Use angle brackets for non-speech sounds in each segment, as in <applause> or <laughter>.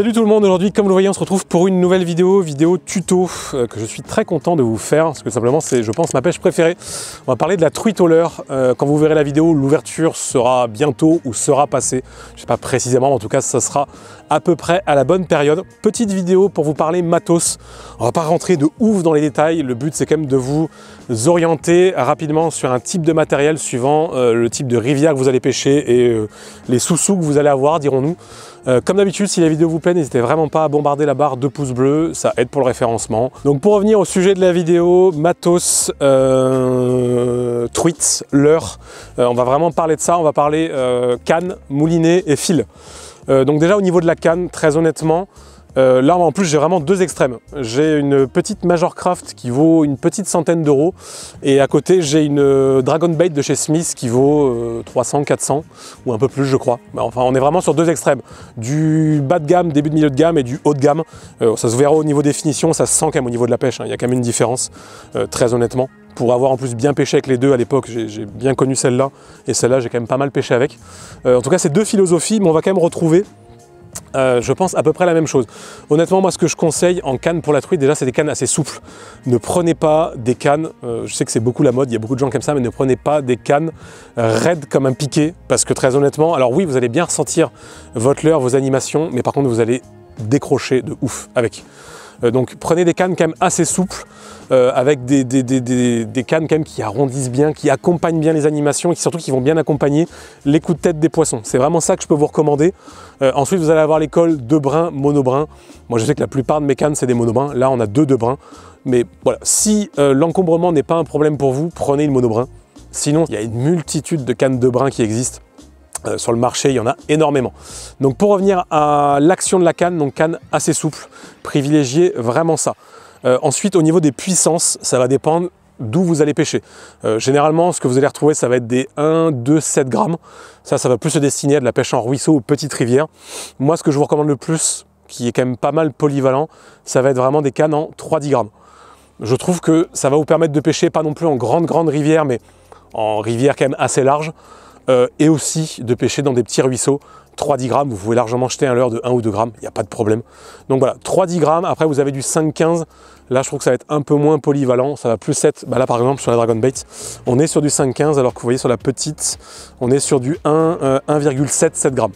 Salut tout le monde, aujourd'hui comme vous le voyez on se retrouve pour une nouvelle vidéo, vidéo tuto euh, que je suis très content de vous faire parce que simplement c'est je pense ma pêche préférée. On va parler de la truite au leurre, euh, quand vous verrez la vidéo l'ouverture sera bientôt ou sera passée, je sais pas précisément mais en tout cas ça sera à peu près à la bonne période. Petite vidéo pour vous parler matos, on va pas rentrer de ouf dans les détails, le but c'est quand même de vous orienter rapidement sur un type de matériel suivant euh, le type de rivière que vous allez pêcher et euh, les sous-sous que vous allez avoir, dirons-nous. Euh, comme d'habitude, si la vidéo vous plaît, n'hésitez vraiment pas à bombarder la barre de pouces bleus, ça aide pour le référencement. Donc pour revenir au sujet de la vidéo, matos, truites, leurre, on va vraiment parler de ça, on va parler canne, moulinet et fil. donc déjà au niveau de la canne, très honnêtement, euh, là en plus j'ai vraiment deux extrêmes. J'ai une petite Major Craft qui vaut une petite centaine d'euros et à côté j'ai une euh, Dragon Bait de chez Smith qui vaut 300, euh, 400 ou un peu plus je crois. Bah, enfin on est vraiment sur deux extrêmes, du bas de gamme, début de milieu de gamme et du haut de gamme. ça se verra au niveau des finitions, ça se sent quand même au niveau de la pêche, hein. il y a quand même une différence très honnêtement. Pour avoir en plus bien pêché avec les deux à l'époque, j'ai bien connu celle-là et celle-là j'ai quand même pas mal pêché avec. en tout cas ces deux philosophies mais on va quand même retrouver euh, je pense à peu près la même chose. Honnêtement, moi ce que je conseille en canne pour la truite, déjà c'est des cannes assez souples. Ne prenez pas des cannes, euh, je sais que c'est beaucoup la mode, il y a beaucoup de gens comme ça, mais ne prenez pas des cannes raides comme un piquet, parce que très honnêtement, alors oui, vous allez bien ressentir votre leurre, vos animations, mais par contre vous allez décrocher de ouf avec. Euh, donc prenez des cannes quand même assez souples, euh, avec des, des, cannes quand même qui arrondissent bien, qui accompagnent bien les animations et surtout qui vont bien accompagner les coups de tête des poissons. C'est vraiment ça que je peux vous recommander. Euh, ensuite, vous allez avoir les cols de brins, monobrun. Moi, je sais que la plupart de mes cannes, c'est des monobrins. Là, on a deux de brins. Mais voilà, si l'encombrement n'est pas un problème pour vous, prenez le monobrun. Sinon, il y a une multitude de cannes de brins qui existent. Euh, sur le marché, il y en a énormément. Donc pour revenir à l'action de la canne, donc canne assez souple, privilégiez vraiment ça. Euh, ensuite, au niveau des puissances, ça va dépendre d'où vous allez pêcher. Euh, généralement, ce que vous allez retrouver, ça va être des 1, 2, 7 grammes. Ça, ça va plus se destiner à de la pêche en ruisseau ou petite rivière. Moi, ce que je vous recommande le plus, qui est quand même pas mal polyvalent, ça va être vraiment des cannes en 3-10 grammes. Je trouve que ça va vous permettre de pêcher pas non plus en grande, grande rivière, mais en rivière quand même assez large. Euh, et aussi de pêcher dans des petits ruisseaux. 3-10 grammes, vous pouvez largement jeter un leurre de 1 ou 2 grammes, il n'y a pas de problème. Donc voilà, 3-10 grammes, après vous avez du 5-15, là je trouve que ça va être un peu moins polyvalent, ça va plus être, bah là par exemple sur la Dragon Bait, on est sur du 5-15 alors que vous voyez sur la petite, on est sur du 1,77 7 euh, grammes.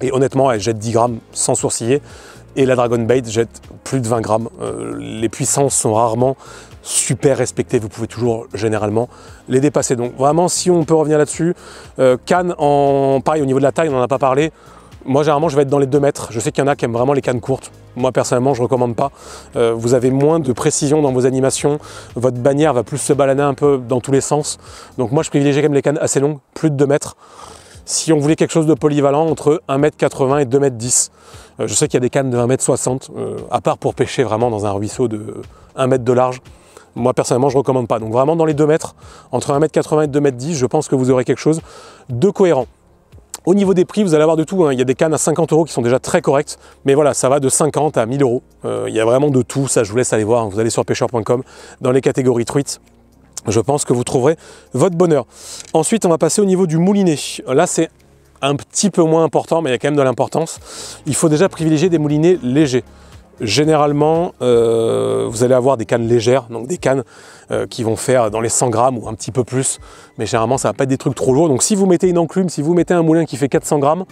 Et honnêtement, elle jette 10 grammes sans sourciller, et la Dragon Bait jette plus de 20 grammes. Euh, les puissances sont rarement super respectées, vous pouvez toujours généralement les dépasser. Donc vraiment, si on peut revenir là-dessus, cannes euh, canne en paille, au niveau de la taille, on n'en a pas parlé. Moi, généralement, je vais être dans les 2 mètres. Je sais qu'il y en a qui aiment vraiment les cannes courtes. Moi, personnellement, je ne recommande pas. Euh, vous avez moins de précision dans vos animations. Votre bannière va plus se balaner un peu dans tous les sens. Donc, moi, je privilégie quand même les cannes assez longues, plus de 2 mètres si on voulait quelque chose de polyvalent entre 1m80 et 2m10. Euh, je sais qu'il y a des cannes de 1m60, euh, à part pour pêcher vraiment dans un ruisseau de 1m de large. Moi personnellement je ne recommande pas. Donc vraiment dans les 2 mètres, entre 1m80 et 2m10, je pense que vous aurez quelque chose de cohérent. Au niveau des prix, vous allez avoir de tout. Hein. Il y a des cannes à 50 euros qui sont déjà très correctes, mais voilà, ça va de 50 à 1000 euros. Euh, il y a vraiment de tout. Ça, je vous laisse aller voir. Hein. Vous allez sur pêcheur.com dans les catégories truites je pense que vous trouverez votre bonheur. Ensuite, on va passer au niveau du moulinet. Là, c'est un petit peu moins important, mais il y a quand même de l'importance. Il faut déjà privilégier des moulinets légers. Généralement, euh, vous allez avoir des cannes légères, donc des cannes euh, qui vont faire dans les 100 grammes ou un petit peu plus, mais généralement ça va pas être des trucs trop lourds. Donc si vous mettez une enclume, si vous mettez un moulin qui fait 400 grammes,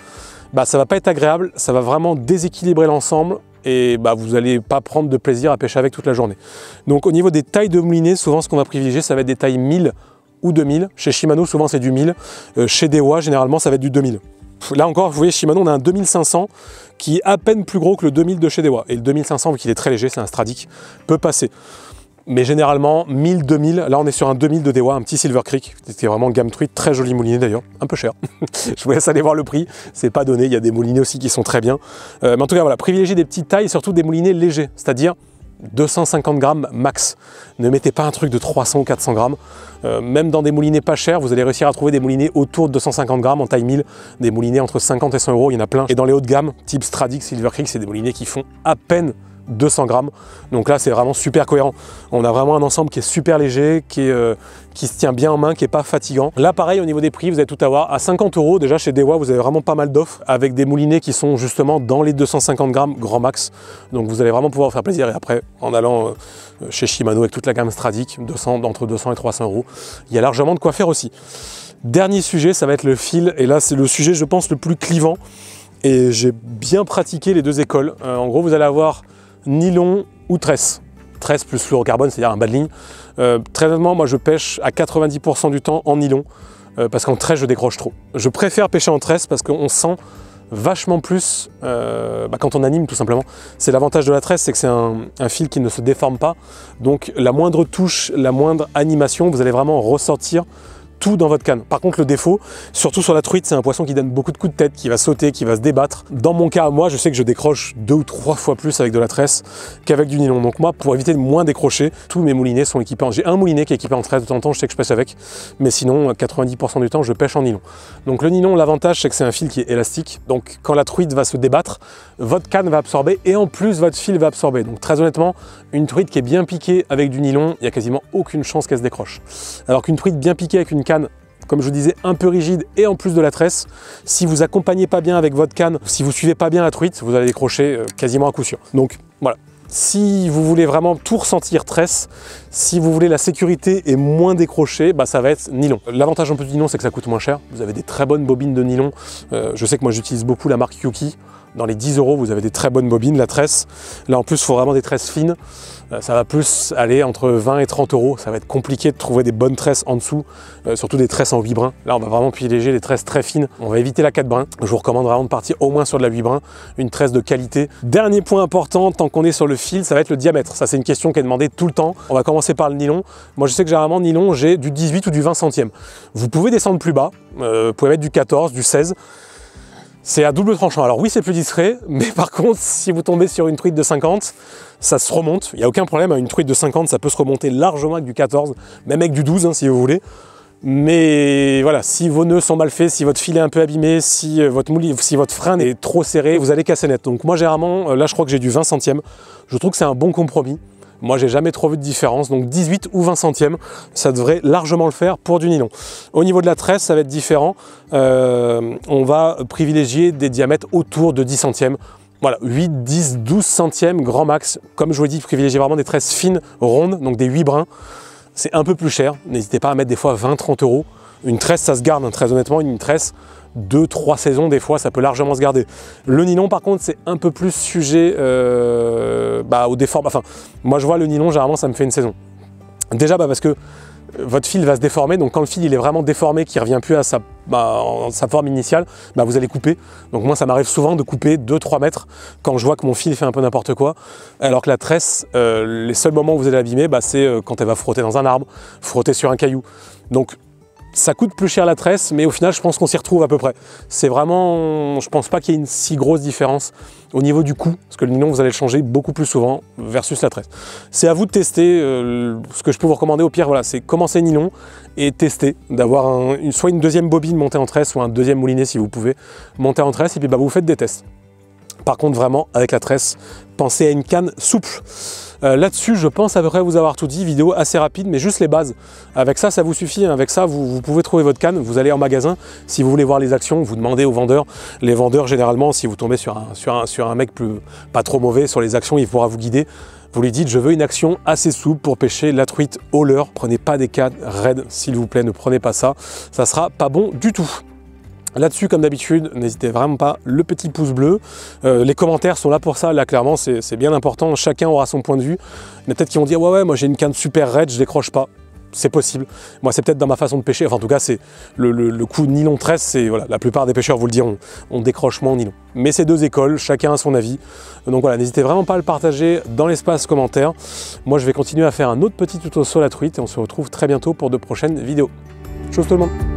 bah ça va pas être agréable, ça va vraiment déséquilibrer l'ensemble et bah, vous n'allez pas prendre de plaisir à pêcher avec toute la journée. Donc au niveau des tailles de moulinets, souvent ce qu'on va privilégier, ça va être des tailles 1000 ou 2000. Chez Shimano, souvent c'est du 1000. Euh, chez Dewa, généralement, ça va être du 2000. Là encore, vous voyez, Shimano, on a un 2500 qui est à peine plus gros que le 2000 de chez Dewa. Et le 2500, vu qu'il est très léger, c'est un Stradic, peut passer mais généralement 1000, 2000, là on est sur un 2000 de DEWA, un petit Silver Creek, c'était vraiment gamme truite, très joli moulinet d'ailleurs, un peu cher, <laughs> je vous laisse aller voir le prix, c'est pas donné, il y a des moulinets aussi qui sont très bien, euh, mais en tout cas voilà, privilégiez des petites tailles, surtout des moulinets légers, c'est-à-dire 250 grammes max, ne mettez pas un truc de 300 ou 400 grammes, euh, même dans des moulinets pas chers, vous allez réussir à trouver des moulinets autour de 250 grammes en taille 1000, des moulinets entre 50 et 100 euros, il y en a plein, et dans les hautes gammes, type Stradic, Silver Creek, c'est des moulinets qui font à peine 200 grammes. Donc là, c'est vraiment super cohérent. On a vraiment un ensemble qui est super léger, qui, euh, qui se tient bien en main, qui n'est pas fatigant. Là, pareil, au niveau des prix, vous allez tout avoir à 50 euros. Déjà, chez Dewa, vous avez vraiment pas mal d'offres avec des moulinets qui sont justement dans les 250 grammes grand max. Donc vous allez vraiment pouvoir faire plaisir. Et après, en allant euh, chez Shimano avec toute la gamme Stradic, 200, entre 200 et 300 euros, il y a largement de quoi faire aussi. Dernier sujet, ça va être le fil. Et là, c'est le sujet, je pense, le plus clivant. Et j'ai bien pratiqué les deux écoles. Euh, en gros, vous allez avoir nylon ou tresse. Tresse plus fluorocarbone, c'est-à-dire un bas de ligne. Euh, très honnêtement, moi je pêche à 90% du temps en nylon, euh, parce qu'en tresse je décroche trop. Je préfère pêcher en tresse parce qu'on sent vachement plus euh, bah, quand on anime tout simplement. C'est l'avantage de la tresse, c'est que c'est un, un, fil qui ne se déforme pas. Donc la moindre touche, la moindre animation, vous allez vraiment ressortir dans votre canne. Par contre, le défaut, surtout sur la truite, c'est un poisson qui donne beaucoup de coups de tête, qui va sauter, qui va se débattre. Dans mon cas, moi, je sais que je décroche deux ou trois fois plus avec de la tresse qu'avec du nylon. Donc moi, pour éviter de moins décrocher, tous mes moulinets sont équipés J'ai un moulinet qui est équipé en tresse de temps en temps, je sais que je pêche avec, mais sinon, 90% du temps, je pêche en nylon. Donc le nylon, l'avantage, c'est que c'est un fil qui est élastique. Donc quand la truite va se débattre, votre canne va absorber et en plus, votre fil va absorber. Donc très honnêtement, une truite qui est bien piquée avec du nylon, il n'y a quasiment aucune chance qu'elle se décroche. Alors qu'une truite bien piquée avec une comme je disais, un peu rigide et en plus de la tresse. Si vous accompagnez pas bien avec votre canne, si vous suivez pas bien la truite, vous allez décrocher euh, quasiment à coup sûr. Donc voilà. Si vous voulez vraiment tout ressentir tresse, si vous voulez la sécurité et moins décrocher, bah ça va être nylon. L'avantage un peu du nylon, c'est que ça coûte moins cher. Vous avez des très bonnes bobines de nylon. Euh, je sais que moi j'utilise beaucoup la marque Yuki. Dans les 10 euros, vous avez des très bonnes bobines, la tresse. Là, en plus, il faut vraiment des tresses fines. Euh, ça va plus aller entre 20 et 30 euros. Ça va être compliqué de trouver des bonnes tresses en dessous, euh, surtout des tresses en 8 brins. Là, on va vraiment privilégier des tresses très fines. On va éviter la 4 brins. Je vous recommande vraiment de partir au moins sur de la 8 brins, une tresse de qualité. Dernier point important, tant qu'on est sur le fil, ça va être le diamètre. Ça, c'est une question qui est demandée tout le temps. On va commencer par le nylon. Moi, je sais que généralement, nylon, j'ai du 18 ou du 20 centième. Vous pouvez descendre plus bas, euh, vous pouvez mettre du 14, du 16. C'est à double tranchant. Alors oui, c'est plus discret, mais par contre, si vous tombez sur une truite de 50, ça se remonte. Il n'y a aucun problème, hein. une truite de 50, ça peut se remonter largement avec du 14, même avec du 12, hein, si vous voulez. Mais voilà, si vos nœuds sont mal faits, si votre filet est un peu abîmé, si euh, votre, mouli, si votre frein est trop serré, vous allez casser net. Donc moi, généralement, euh, là, je crois que j'ai du 20 centièmes. Je trouve que c'est un bon compromis. Moi, j'ai jamais trop vu de différence, donc 18 ou 20 centièmes, ça devrait largement le faire pour du nylon. Au niveau de la tresse, ça va être différent. Euh, on va privilégier des diamètres autour de 10 centièmes voilà, 8, 10, 12 centièmes, grand max. Comme je vous l'ai dit, privilégiez vraiment des tresses fines, rondes, donc des 8 brins. C'est un peu plus cher, n'hésitez pas à mettre des fois 20, 30 euros. Une tresse, ça se garde, hein, très honnêtement, une tresse, deux, trois saisons, des fois, ça peut largement se garder. Le nylon, par contre, c'est un peu plus sujet aux euh, bah, au Enfin, moi, je vois le nylon, généralement, ça me fait une saison. Déjà, bah, parce que euh, votre fil va se déformer, donc quand le fil il est vraiment déformé, qui ne revient plus à bah, sa, forme initiale, bah, vous allez couper. Donc moi ça m'arrive souvent de couper 2-3 mètres quand je vois que mon fil fait un peu n'importe quoi, alors que la tresse, euh, les seuls moments où vous allez l'abîmer, bah, c'est quand elle va frotter dans un arbre, frotter sur un caillou. Donc ça coûte plus cher la tresse, mais au final, je pense qu'on s'y retrouve à peu près. C'est vraiment, je pense pas qu'il y ait une si grosse différence au niveau du coût, parce que le nylon, vous allez le changer beaucoup plus souvent versus la tresse. C'est à vous de tester. Euh, ce que je peux vous recommander au pire, voilà, c'est commencer nylon et tester, d'avoir soit une deuxième bobine montée en tresse ou un deuxième moulinet si vous pouvez monter en tresse, et puis bah, vous faites des tests. Par contre, vraiment, avec la tresse, pensez à une canne souple. Euh, là-dessus, je pense à peu près vous avoir tout dit, vidéo assez rapide, mais juste les bases. Avec ça, ça vous suffit. Hein. Avec ça, vous, pouvez trouver votre canne. Vous allez en magasin. Si vous voulez voir les actions, vous demandez aux vendeurs. Les vendeurs, généralement, si vous tombez sur un, sur un, mec plus, pas trop mauvais sur les actions, il pourra vous guider. Vous lui dites, je veux une action assez souple pour pêcher la truite au leurre. Prenez pas des cannes raides, s'il vous plaît, ne prenez pas ça. Ça sera pas bon du tout. Là-dessus, comme d'habitude, n'hésitez vraiment pas le petit pouce bleu. Euh, les commentaires sont là pour ça, là clairement c'est bien important, chacun aura son point de vue. Il y a peut-être qui vont dire « ouais ouais, moi j'ai une canne super raide, je décroche pas » c'est possible. Moi, c'est peut-être dans ma façon de pêcher. Enfin, en tout cas, c'est le, coup nylon 13, voilà, la plupart des pêcheurs vous le diront, on décroche moins en nylon. Mais c'est deux écoles, chacun a son avis. Donc voilà, n'hésitez vraiment pas à le partager dans l'espace commentaire. Moi, je vais continuer à faire un autre petit tuto sur la truite et on se retrouve très bientôt pour de prochaines vidéos. Chose tout le monde